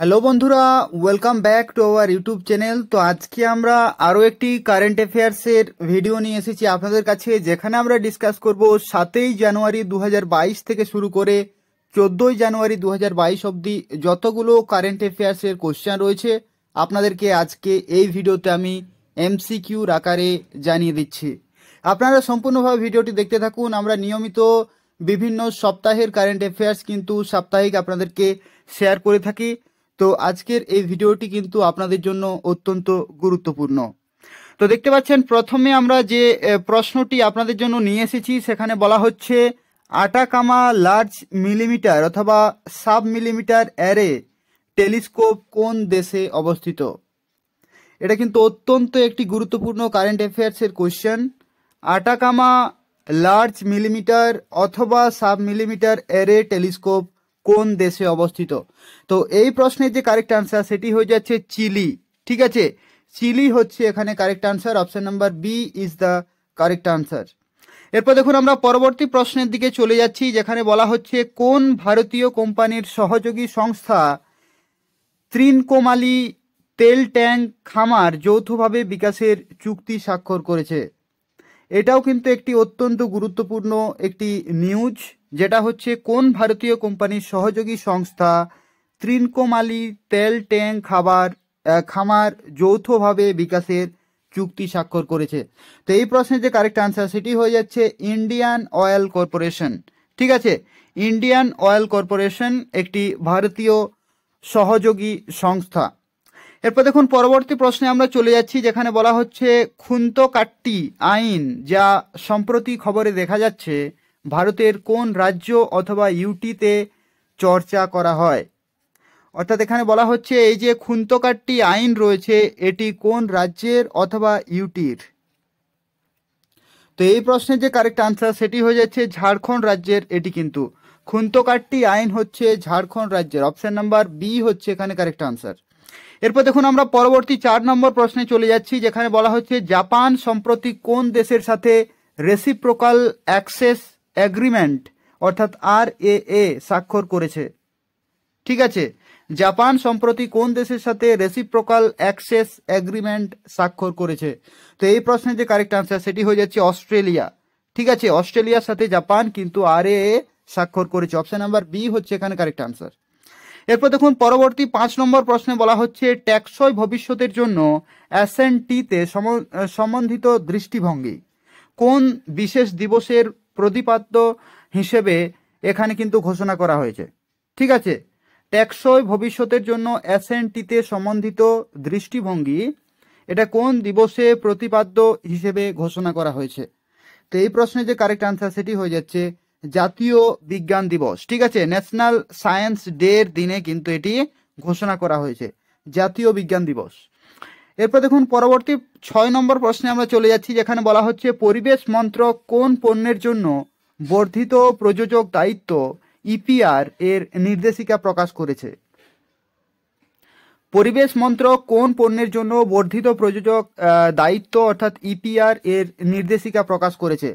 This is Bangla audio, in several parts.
হ্যালো বন্ধুরা welcome back to our YouTube channel তো আজকে আমরা আরও একটি কারেন্ট অ্যাফেয়ার্সের ভিডিও নিয়ে এসেছি আপনাদের কাছে যেখানে আমরা ডিসকাস করব সাতই জানুয়ারি দু থেকে শুরু করে চোদ্দোই জানুয়ারি দু হাজার বাইশ অবধি যতগুলো কারেন্ট অ্যাফেয়ার্সের কোশ্চেন রয়েছে আপনাদেরকে আজকে এই ভিডিওতে আমি এমসিকিউর আকারে জানিয়ে দিচ্ছি আপনারা সম্পূর্ণভাবে ভিডিওটি দেখতে থাকুন আমরা নিয়মিত বিভিন্ন সপ্তাহের কারেন্ট অ্যাফেয়ার্স কিন্তু সাপ্তাহিক আপনাদেরকে শেয়ার করে থাকি তো আজকের এই ভিডিওটি কিন্তু আপনাদের জন্য অত্যন্ত গুরুত্বপূর্ণ তো দেখতে পাচ্ছেন প্রথমে আমরা যে প্রশ্নটি আপনাদের জন্য নিয়ে এসেছি সেখানে বলা হচ্ছে আটাকামা লার্জ মিলিমিটার অথবা সাব মিলিমিটার অ্যারে টেলিস্কোপ কোন দেশে অবস্থিত এটা কিন্তু অত্যন্ত একটি গুরুত্বপূর্ণ কারেন্ট অ্যাফেয়ার্সের কোশ্চেন আটাকামা লার্জ মিলিমিটার অথবা সাব মিলিমিটার অ্যারে টেলিস্কোপ কোন দেশে অবস্থিত তো এই প্রশ্নের যে কারেক্ট আনসার সেটি হয়ে যাচ্ছে চিলি ঠিক আছে চিলি হচ্ছে এখানে correct answer option number B is the correct answer এরপর দেখুন আমরা পরবর্তী প্রশ্নের দিকে চলে যাচ্ছি যেখানে বলা হচ্ছে কোন ভারতীয় কোম্পানির সহযোগী সংস্থা ত্রিনকোমালি তেল ট্যাঙ্ক খামার যৌথভাবে বিকাশের চুক্তি স্বাক্ষর করেছে এটাও কিন্তু একটি অত্যন্ত গুরুত্বপূর্ণ একটি নিউজ যেটা হচ্ছে কোন ভারতীয় কোম্পানির সহযোগী সংস্থা ত্রিনকোমালি তেল ট্যাং খাবার খামার যৌথভাবে বিকাশের চুক্তি স্বাক্ষর করেছে তো এই প্রশ্নের যে কারেক্ট আনসার সেটি হয়ে যাচ্ছে ইন্ডিয়ান অয়েল কর্পোরেশন ঠিক আছে ইন্ডিয়ান অয়েল কর্পোরেশন একটি ভারতীয় সহযোগী সংস্থা এরপর দেখুন পরবর্তী প্রশ্নে আমরা চলে যাচ্ছি যেখানে বলা হচ্ছে খুন্তকাট্টি আইন যা সম্প্রতি খবরে দেখা যাচ্ছে ভারতের কোন রাজ্য অথবা ইউটিতে চর্চা করা হয় অর্থাৎ এখানে বলা হচ্ছে এই যে খুন্তকাট্টি আইন রয়েছে এটি কোন রাজ্যের অথবা ইউটির তো এই প্রশ্নের যে কারেক্ট আনসার সেটি হয়ে যাচ্ছে ঝাড়খণ্ড রাজ্যের এটি কিন্তু খুন্তকাট্টি আইন হচ্ছে ঝাড়খণ্ড রাজ্যের অপশন নাম্বার বি হচ্ছে এখানে কারেক্ট আনসার এরপর দেখুন আমরা পরবর্তী চার নম্বর প্রশ্নে চলে যাচ্ছি যেখানে বলা হচ্ছে জাপান সম্প্রতি কোন দেশের সাথে রেসিপ্রোকাল অ্যাক্সেস অ্যাগ্রিমেন্ট অর্থাৎ আর এ স্বাক্ষর করেছে ঠিক আছে জাপান সম্প্রতি কোন দেশের সাথে রেসিপ্রোকাল অ্যাক্সেস অ্যাগ্রিমেন্ট স্বাক্ষর করেছে তো এই প্রশ্নের যে কারেক্ট আনসার সেটি হয়ে যাচ্ছে অস্ট্রেলিয়া ঠিক আছে অস্ট্রেলিয়ার সাথে জাপান কিন্তু আর এ স্বাক্ষর করেছে অপশন নাম্বার বি হচ্ছে এখানে কারেক্ট আনসার এরপর দেখুন পরবর্তী পাঁচ নম্বর প্রশ্নে বলা হচ্ছে ট্যাক্সয় ভবিষ্যতের জন্য টিতে সম্বন্ধিত দৃষ্টিভঙ্গি কোন বিশেষ দিবসের প্রতিপাদ্য হিসেবে এখানে কিন্তু ঘোষণা করা হয়েছে ঠিক আছে ট্যাক্সয় ভবিষ্যতের জন্য টিতে সম্বন্ধিত দৃষ্টিভঙ্গি এটা কোন দিবসে প্রতিপাদ্য হিসেবে ঘোষণা করা হয়েছে তো এই প্রশ্নে যে কারেক্ট আনসার সেটি হয়ে যাচ্ছে জাতীয় বিজ্ঞান দিবস ঠিক আছে ন্যাশনাল সায়েন্স ডে এর দিনে কিন্তু এটি ঘোষণা করা হয়েছে জাতীয় বিজ্ঞান দিবস এরপর দেখুন পরবর্তী ছয় নম্বর প্রশ্নে আমরা চলে যাচ্ছি যেখানে বলা হচ্ছে পরিবেশ মন্ত্রক কোন পণ্যের জন্য বর্ধিত প্রযোজক দায়িত্ব ইপিআর e এর নির্দেশিকা প্রকাশ করেছে পরিবেশ মন্ত্রক কোন পণ্যের জন্য বর্ধিত প্রযোজক দায়িত্ব অর্থাৎ ইপিআর e এর নির্দেশিকা প্রকাশ করেছে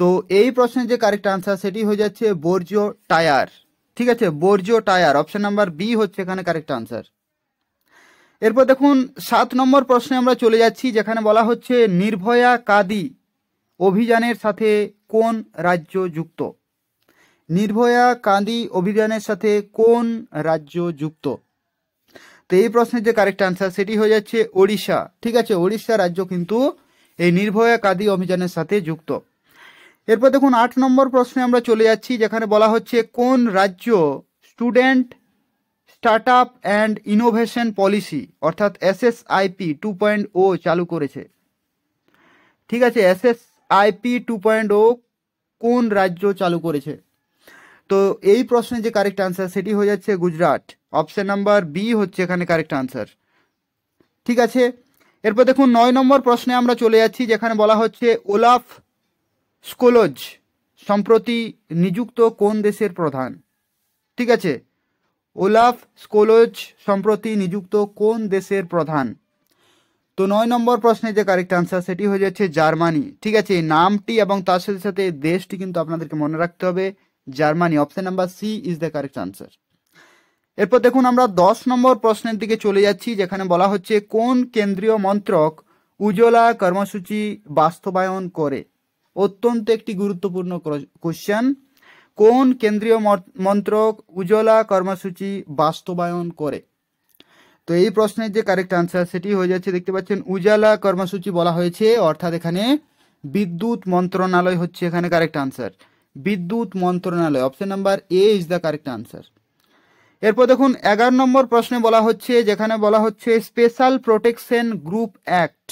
তো এই প্রশ্নের যে কারেক্ট আনসার সেটি হয়ে যাচ্ছে বর্জ্য টায়ার ঠিক আছে বর্জ্য টায়ার অপশন নাম্বার বি হচ্ছে এখানে কারেক্ট আনসার এরপর দেখুন সাত নম্বর প্রশ্নে আমরা চলে যাচ্ছি যেখানে বলা হচ্ছে নির্ভয়া কাদি অভিযানের সাথে কোন রাজ্য যুক্ত নির্ভয়া কাঁদি অভিযানের সাথে কোন রাজ্য যুক্ত তো এই প্রশ্নের যে কারেক্ট আনসার সেটি হয়ে যাচ্ছে ওড়িশা ঠিক আছে ওড়িশা রাজ্য কিন্তু এই নির্ভয়া কাঁদি অভিযানের সাথে যুক্ত এরপর দেখুন আট নম্বর প্রশ্নে আমরা চলে যাচ্ছি যেখানে বলা হচ্ছে কোন রাজ্য student start up and innovation policy অর্থাৎ আইপি টু পয়েন্ট ও চালু করেছে ঠিক আছে আইপি টু পয়েন্ট ও কোন রাজ্য চালু করেছে তো এই প্রশ্নে যে কারেক্ট আনসার সেটি হয়ে যাচ্ছে গুজরাট অপশন নাম্বার বি হচ্ছে এখানে কারেক্ট আনসার ঠিক আছে এরপর দেখুন নয় নম্বর প্রশ্নে আমরা চলে যাচ্ছি যেখানে বলা হচ্ছে ওলাফ স্কোলজ সম্প্রতি নিযুক্ত কোন দেশের প্রধান ঠিক আছে ওলাফ স্কোলজ সম্প্রতি নিযুক্ত কোন দেশের প্রধান তো নয় নম্বর প্রশ্নে যে কারেক্ট আনসার সেটি হয়ে যাচ্ছে জার্মানি ঠিক আছে নামটি এবং তার সাথে সাথে দেশটি কিন্তু আপনাদেরকে মনে রাখতে হবে Germany option number C is the correct answer এরপর দেখুন আমরা দশ নম্বর প্রশ্নের দিকে চলে যাচ্ছি যেখানে বলা হচ্ছে কোন কেন্দ্রীয় মন্ত্রক উজ্জ্বলা কর্মসূচি বাস্তবায়ন করে অত্যন্ত একটি গুরুত্বপূর্ণ কোশ্চেন কোন কেন্দ্রীয় মন্ত্রক উজ্জ্বলা কর্মসূচি বাস্তবায়ন করে তো এই প্রশ্নের যে কারেক্ট আনসার সেটি হয়ে যাচ্ছে দেখতে পাচ্ছেন উজালা কর্মসূচি বলা হয়েছে অর্থাৎ এখানে বিদ্যুৎ মন্ত্রণালয় হচ্ছে এখানে কারেক্ট আনসার বিদ্যুৎ মন্ত্রণালয় option number A is the correct answer এরপর দেখুন এগারো নম্বর প্রশ্নে বলা হচ্ছে যেখানে বলা হচ্ছে স্পেশাল প্রোটেকশন গ্রুপ অ্যাক্ট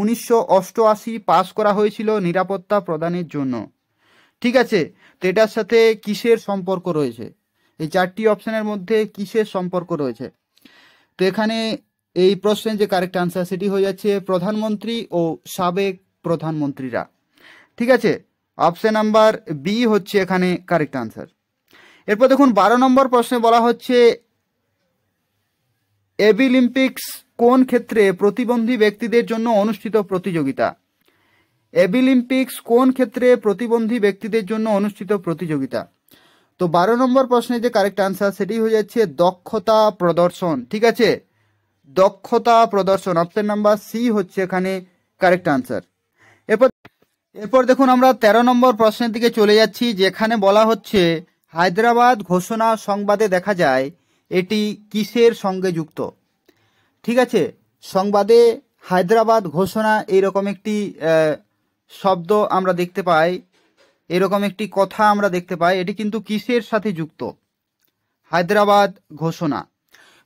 উনিশশো অষ্টআশি পাস করা হয়েছিল নিরাপত্তা প্রদানের জন্য ঠিক আছে তো এটার সাথে কিসের সম্পর্ক রয়েছে এই চারটি অপশানের মধ্যে কিসের সম্পর্ক রয়েছে তো এখানে এই প্রশ্নের যে কারেক্ট আনসার সেটি হয়ে যাচ্ছে প্রধানমন্ত্রী ও সাবেক প্রধানমন্ত্রীরা ঠিক আছে অপশান নাম্বার বি হচ্ছে এখানে কারেক্ট আনসার এরপর দেখুন বারো নম্বর প্রশ্নে বলা হচ্ছে এবিলিম্পিক্স কোন ক্ষেত্রে প্রতিবন্ধী ব্যক্তিদের জন্য অনুষ্ঠিত প্রতিযোগিতা এবিলিম্পিক্স কোন ক্ষেত্রে প্রতিবন্ধী ব্যক্তিদের জন্য অনুষ্ঠিত প্রতিযোগিতা তো বারো নম্বর প্রশ্নে যে কারেক্ট আনসার সেটি হয়ে যাচ্ছে দক্ষতা প্রদর্শন ঠিক আছে দক্ষতা প্রদর্শন অপশন নাম্বার সি হচ্ছে এখানে কারেক্ট আনসার এরপর এরপর দেখুন আমরা ১৩ নম্বর প্রশ্নের দিকে চলে যাচ্ছি যেখানে বলা হচ্ছে হায়দ্রাবাদ ঘোষণা সংবাদে দেখা যায় এটি কিসের সঙ্গে যুক্ত ঠিক আছে সংবাদে হায়দ্রাবাদ ঘোষণা এরকম একটি শব্দ আমরা দেখতে পাই এরকম একটি কথা আমরা দেখতে পাই এটি কিন্তু কিসের সাথে যুক্ত হায়দ্রাবাদ ঘোষণা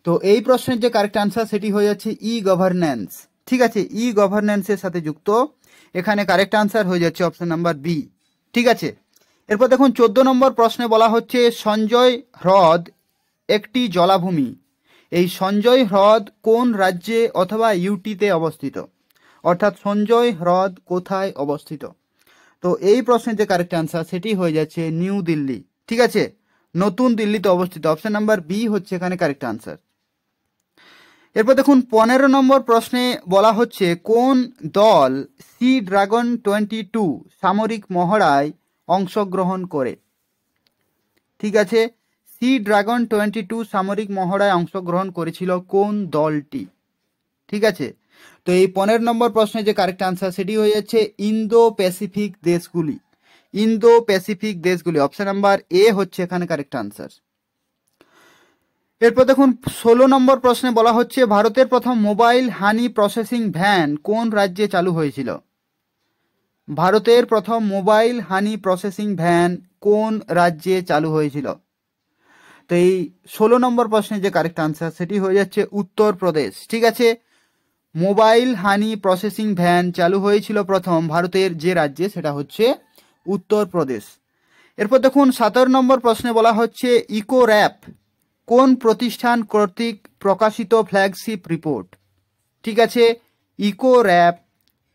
তো এই প্রশ্নের যে কারেক্ট আনসার সেটি হয়ে যাচ্ছে ই গভর্নেন্স ঠিক আছে ই গভর্নেন্সের সাথে যুক্ত এখানে কারেক্ট আনসার হয়ে যাচ্ছে অপশন নাম্বার বি ঠিক আছে এরপর দেখুন চোদ্দ নম্বর প্রশ্নে বলা হচ্ছে সঞ্জয় হ্রদ একটি জলাভূমি এই সঞ্জয় হ্রদ কোন রাজ্যে অথবা ইউটিতে অবস্থিত অর্থাৎ সঞ্জয় হ্রদ কোথায় অবস্থিত তো এই প্রশ্নের যে কারেক্ট অ্যান্সার সেটি হয়ে যাচ্ছে নিউ দিল্লি ঠিক আছে নতুন দিল্লিতে অবস্থিত অপশন নাম্বার বি হচ্ছে এখানে কারেক্ট অ্যান্সার এরপর দেখুন পনেরো নম্বর প্রশ্নে বলা হচ্ছে কোন দল সি ড্রাগন টোয়েন্টি টু সামরিক মহড়ায় অংশগ্রহণ করে ঠিক আছে সি ড্রাগন টোয়েন্টি টু সামরিক মহড়ায় অংশগ্রহণ করেছিল কোন দলটি ঠিক আছে তো এই পনেরো নম্বর প্রশ্নে যে কারেক্ট আনসার সেটি হয়ে যাচ্ছে ইন্দো প্যাসিফিক দেশগুলি ইন্দো প্যাসিফিক দেশগুলি অপশন নাম্বার এ হচ্ছে এখানে কারেক্ট আনসার এরপর দেখুন ষোলো নম্বর প্রশ্নে বলা হচ্ছে ভারতের প্রথম মোবাইল হানি প্রসেসিং ভ্যান কোন রাজ্যে চালু হয়েছিল ভারতের প্রথম মোবাইল হানি প্রসেসিং ভ্যান কোন রাজ্যে চালু হয়েছিল তো এই ষোলো নম্বর প্রশ্নে যে কারেক্ট আনসার সেটি হয়ে যাচ্ছে উত্তরপ্রদেশ ঠিক আছে মোবাইল হানি প্রসেসিং ভ্যান চালু হয়েছিল প্রথম ভারতের যে রাজ্যে সেটা হচ্ছে উত্তরপ্রদেশ এরপর দেখুন সতেরো নম্বর প্রশ্নে বলা হচ্ছে ইকো র্যাপ কোন প্রতিষ্ঠান কর্তৃক প্রকাশিত ফ্ল্যাগশিপ রিপোর্ট ঠিক আছে ইকো র্যাপ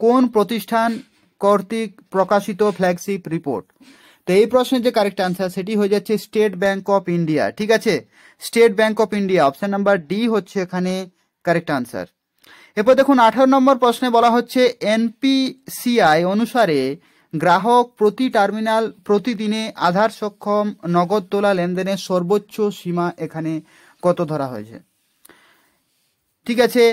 কোন প্রতিষ্ঠান কর্তৃক প্রকাশিত ফ্ল্যাগশিপ রিপোর্ট তো এই প্রশ্নের যে কারেক্ট অ্যান্সার সেটি হয়ে যাচ্ছে স্টেট ব্যাংক অফ ইন্ডিয়া ঠিক আছে State Bank of India option number D হচ্ছে এখানে কারেক্ট অ্যান্সার এরপর দেখুন আঠারো নম্বর প্রশ্নে বলা হচ্ছে এনপিসিআই অনুসারে গ্রাহক প্রতি টার্মিনাল প্রতিদিনে আধার সক্ষম নগদ তোলা লেনদেনের সর্বোচ্চ সীমা এখানে কত ধরা হয়েছে ঠিক আছে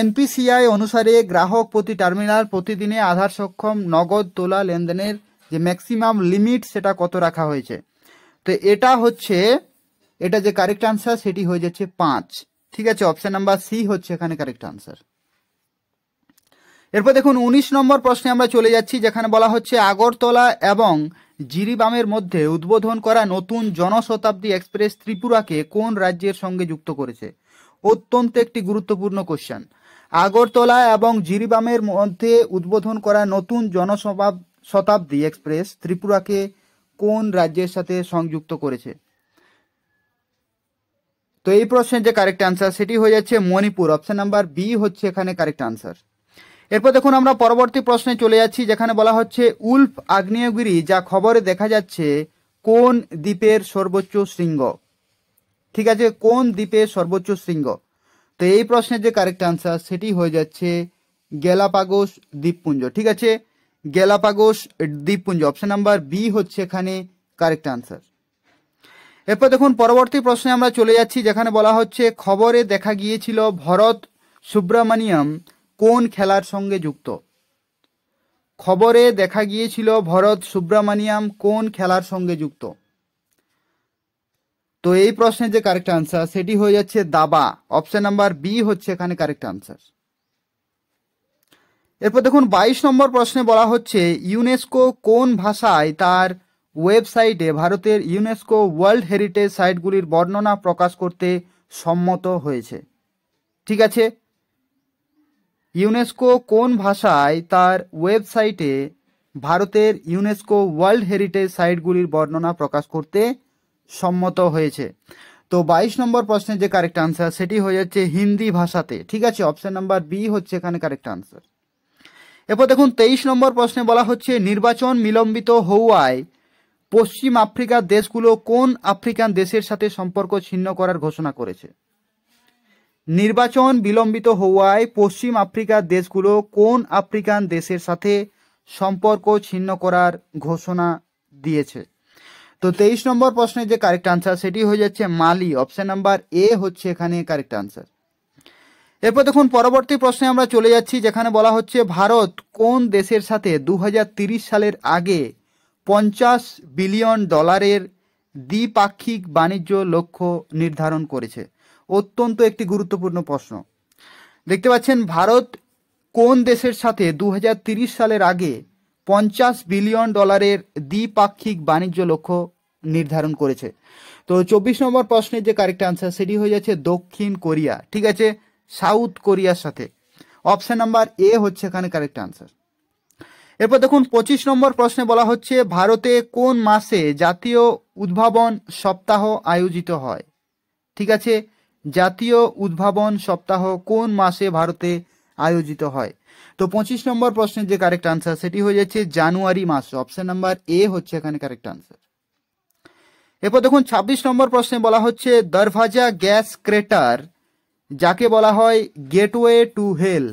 এনপিসিআই অনুসারে গ্রাহক প্রতি টার্মিনাল প্রতিদিনে আধার সক্ষম নগদ তোলা লেনদেনের যে ম্যাক্সিমাম লিমিট সেটা কত রাখা হয়েছে তো এটা হচ্ছে এটা যে কারেক্ট আনসার সেটি হয়ে যাচ্ছে পাঁচ ঠিক আছে অপশন নাম্বার সি হচ্ছে এখানে কারেক্ট আনসার এরপর দেখুন ১৯ নম্বর প্রশ্নে আমরা চলে যাচ্ছি যেখানে বলা হচ্ছে আগরতলা এবং জিরিবামের মধ্যে উদ্বোধন করা নতুন জনশতাব্দী এক্সপ্রেস ত্রিপুরাকে কোন রাজ্যের সঙ্গে যুক্ত করেছে অত্যন্ত একটি গুরুত্বপূর্ণ কোশ্চেন আগরতলা এবং জিরিবামের মধ্যে উদ্বোধন করা নতুন জনসভা শতাব্দী এক্সপ্রেস ত্রিপুরাকে কোন রাজ্যের সাথে সংযুক্ত করেছে তো এই প্রশ্নের যে কারেক্ট আনসার সেটি হয়ে যাচ্ছে মণিপুর অপশন নাম্বার বি হচ্ছে এখানে কারেক্ট আনসার এরপর দেখুন আমরা পরবর্তী প্রশ্নে চলে যাচ্ছি যেখানে বলা হচ্ছে উল্ফ আগ্নেয়গিরি যা খবরে দেখা যাচ্ছে কোন দ্বীপের সর্বোচ্চ শৃঙ্গ ঠিক আছে কোন দ্বীপের সর্বোচ্চ শৃঙ্গ তো এই প্রশ্নের যে কারেক্ট আনসার সেটি হয়ে যাচ্ছে গেলাপাগোস দ্বীপপুঞ্জ ঠিক আছে গেলাপাগোস দ্বীপপুঞ্জ অপশন নাম্বার বি হচ্ছে এখানে কারেক্ট আনসার এরপর দেখুন পরবর্তী প্রশ্নে আমরা চলে যাচ্ছি যেখানে বলা হচ্ছে খবরে দেখা গিয়েছিল ভরত সুব্রামানিয়াম কোন খেলার সঙ্গে যুক্ত খবরে দেখা গিয়েছিল ভরত সুব্রামানিয়াম কোন খেলার সঙ্গে যুক্ত তো এই প্রশ্নের যে কারেক্ট আনসার সেটি হয়ে যাচ্ছে দাবা অপশন নাম্বার বি হচ্ছে এখানে কারেক্ট আনসার এরপর দেখুন ২২ নম্বর প্রশ্নে বলা হচ্ছে ইউনেস্কো কোন ভাষায় তার ওয়েবসাইটে ভারতের ইউনেস্কো ওয়ার্ল্ড হেরিটেজ সাইটগুলির বর্ণনা প্রকাশ করতে সম্মত হয়েছে ঠিক আছে ইউনেস্কো কোন ভাষায় তার ওয়েবসাইটে ভারতের ইউনেস্কো ওয়ার্ল্ড হেরিটেজ সাইটগুলির বর্ণনা প্রকাশ করতে সম্মত হয়েছে তো ২২ নম্বর প্রশ্নের যে কারেক্ট আনসার সেটি হয়ে যাচ্ছে হিন্দি ভাষাতে ঠিক আছে অপশান নাম্বার বি হচ্ছে এখানে কারেক্ট আনসার এরপর দেখুন তেইশ নম্বর প্রশ্নে বলা হচ্ছে নির্বাচন বিলম্বিত হওয়ায় পশ্চিম আফ্রিকার দেশগুলো কোন আফ্রিকান দেশের সাথে সম্পর্ক ছিন্ন করার ঘোষণা করেছে নির্বাচন বিলম্বিত হওয়ায় পশ্চিম আফ্রিকার দেশগুলো কোন আফ্রিকান দেশের সাথে সম্পর্ক ছিন্ন করার ঘোষণা দিয়েছে তো তেইশ নম্বর প্রশ্নের যে কারেক্ট আনসার সেটি হয়ে যাচ্ছে মালি অপশন নাম্বার এ হচ্ছে এখানে কারেক্ট আনসার এরপর দেখুন পরবর্তী প্রশ্নে আমরা চলে যাচ্ছি যেখানে বলা হচ্ছে ভারত কোন দেশের সাথে দু সালের আগে পঞ্চাশ বিলিয়ন ডলারের দ্বিপাক্ষিক বাণিজ্য লক্ষ্য নির্ধারণ করেছে অত্যন্ত একটি গুরুত্বপূর্ণ প্রশ্ন দেখতে পাচ্ছেন ভারত কোন দেশের সাথে দু সালের আগে পঞ্চাশ বিলিয়ন ডলারের দ্বিপাক্ষিক বাণিজ্য লক্ষ্য নির্ধারণ করেছে তো চব্বিশ নম্বর প্রশ্নের যে কারেক্ট আনসার সেটি হয়ে যাচ্ছে দক্ষিণ কোরিয়া ঠিক আছে সাউথ কোরিয়ার সাথে অপশান নাম্বার এ হচ্ছে এখানে কারেক্ট আনসার এরপর দেখুন পঁচিশ নম্বর প্রশ্নে বলা হচ্ছে ভারতে কোন মাসে জাতীয় উদ্ভাবন সপ্তাহ আয়োজিত হয় ঠিক আছে জাতীয় উদ্ভাবন সপ্তাহ কোন মাসে ভারতে আয়োজিত হয় তো পঁচিশ নম্বর প্রশ্নের যে কারেক্ট আনসার সেটি হয়ে যাচ্ছে জানুয়ারি মাস অপশন নাম্বার এ হচ্ছে এখানে কারেক্ট আনসার এরপর দেখুন ছাব্বিশ নম্বর প্রশ্নে বলা হচ্ছে দরভাজা গ্যাস ক্রেটার যাকে বলা হয় গেটওয়ে টু হেল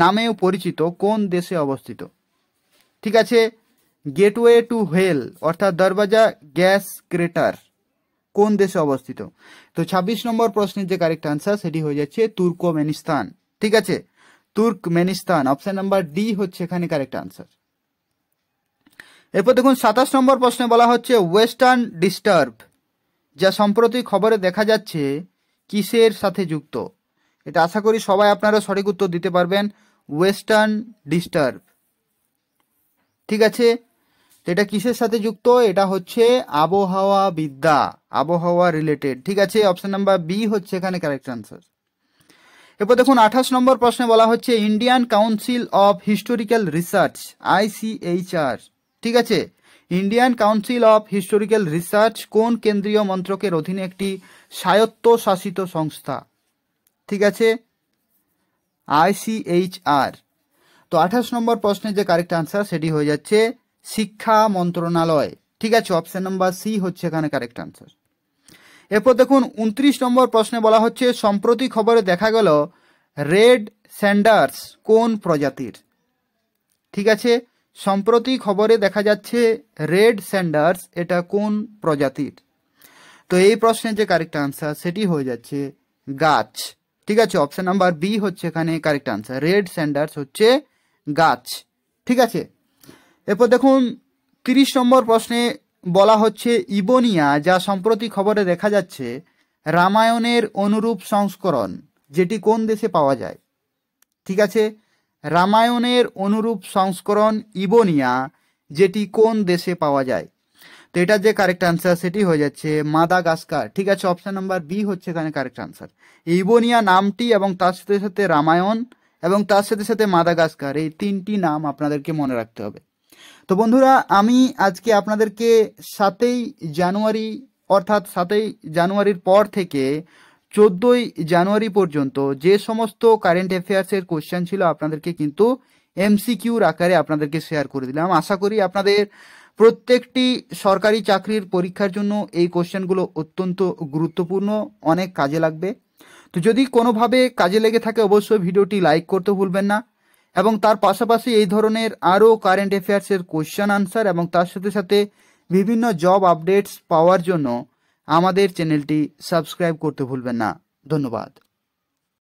নামেও পরিচিত কোন দেশে অবস্থিত ঠিক আছে গেটওয়ে টু হেল অর্থাৎ দরবাজা গ্যাস ক্রেটার কোন দেশে অবস্থিত তো ২৬ নম্বর প্রশ্নের যে কারেক্ট আনসার সেটি হয়ে যাচ্ছে তুর্কমেনিস্তান ঠিক আছে তুর্কমেনিস্তান অপশন নাম্বার ডি হচ্ছে এখানে কারেক্ট আনসার এরপর দেখুন সাতাশ নম্বর প্রশ্নে বলা হচ্ছে ওয়েস্টার্ন ডিস্টার্ব যা সম্প্রতি খবরে দেখা যাচ্ছে কিসের সাথে যুক্ত এটা আশা করি সবাই আপনারা সঠিক উত্তর দিতে পারবেন ওয়েস্টার্ন ডিস্টার্ব ঠিক আছে এটা কিসের সাথে যুক্ত এটা হচ্ছে আবহাওয়া বিদ্যা আবহাওয়া রিলেটেড ঠিক আছে অপশন নাম্বার বি হচ্ছে এখানে কারেক্ট আনসার এরপর দেখুন আঠাশ নম্বর প্রশ্নে বলা হচ্ছে Indian Council of Historical Research ICHR ঠিক আছে Indian Council of Historical Research কোন কেন্দ্রীয় মন্ত্রকের অধীনে একটি স্বায়ত্তশাসিত সংস্থা ঠিক আছে আইসিএইচআর তো আঠাশ নম্বর প্রশ্নের যে কারেক্ট আনসার সেটি হয়ে যাচ্ছে শিক্ষা মন্ত্রণালয় ঠিক আছে অপশন নাম্বার সি হচ্ছে এখানে কারেক্ট আনসার এরপর দেখুন উনত্রিশ নম্বর প্রশ্নে বলা হচ্ছে সম্প্রতি খবরে দেখা গেল রেড স্যান্ডার্স কোন প্রজাতির ঠিক আছে সম্প্রতি খবরে দেখা যাচ্ছে রেড স্যান্ডার্স এটা কোন প্রজাতির তো এই প্রশ্নের যে কারেক্ট আনসার সেটি হয়ে যাচ্ছে গাছ ঠিক আছে অপশন নাম্বার বি হচ্ছে এখানে কারেক্ট আনসার রেড স্যান্ডার্স হচ্ছে গাছ ঠিক আছে এরপর দেখুন তিরিশ নম্বর প্রশ্নে বলা হচ্ছে ইবোনিয়া যা সম্প্রতি খবরে দেখা যাচ্ছে রামায়ণের অনুরূপ সংস্করণ যেটি কোন দেশে পাওয়া যায় ঠিক আছে রামায়ণের অনুরূপ সংস্করণ ইবোনিয়া যেটি কোন দেশে পাওয়া যায় তো এটার যে কারেক্ট আনসার সেটি হয়ে যাচ্ছে মাদা গাসকার ঠিক আছে অপশান নাম্বার বি হচ্ছে এখানে কারেক্ট আনসার ইবোনিয়া নামটি এবং তার সাথে সাথে রামায়ণ এবং তার সাথে সাথে মাদা গাসকার এই তিনটি নাম আপনাদেরকে মনে রাখতে হবে তো বন্ধুরা আমি আজকে আপনাদেরকে সাতই জানুয়ারি অর্থাৎ সাতই জানুয়ারির পর থেকে চোদ্দোই জানুয়ারি পর্যন্ত যে সমস্ত কারেন্ট অ্যাফেয়ার্সের কোয়েশ্চেন ছিল আপনাদেরকে কিন্তু এমসিকিউর আকারে আপনাদেরকে শেয়ার করে দিলাম আশা করি আপনাদের প্রত্যেকটি সরকারি চাকরির পরীক্ষার জন্য এই কোশ্চেনগুলো অত্যন্ত গুরুত্বপূর্ণ অনেক কাজে লাগবে তো যদি কোনোভাবে কাজে লেগে থাকে অবশ্যই ভিডিওটি লাইক করতে ভুলবেন না এবং তার পাশাপাশি এই ধরনের আরও কারেন্ট অ্যাফেয়ার্সের কোশ্চেন আনসার এবং তার সাথে সাথে বিভিন্ন জব আপডেটস পাওয়ার জন্য আমাদের চ্যানেলটি সাবস্ক্রাইব করতে ভুলবেন না ধন্যবাদ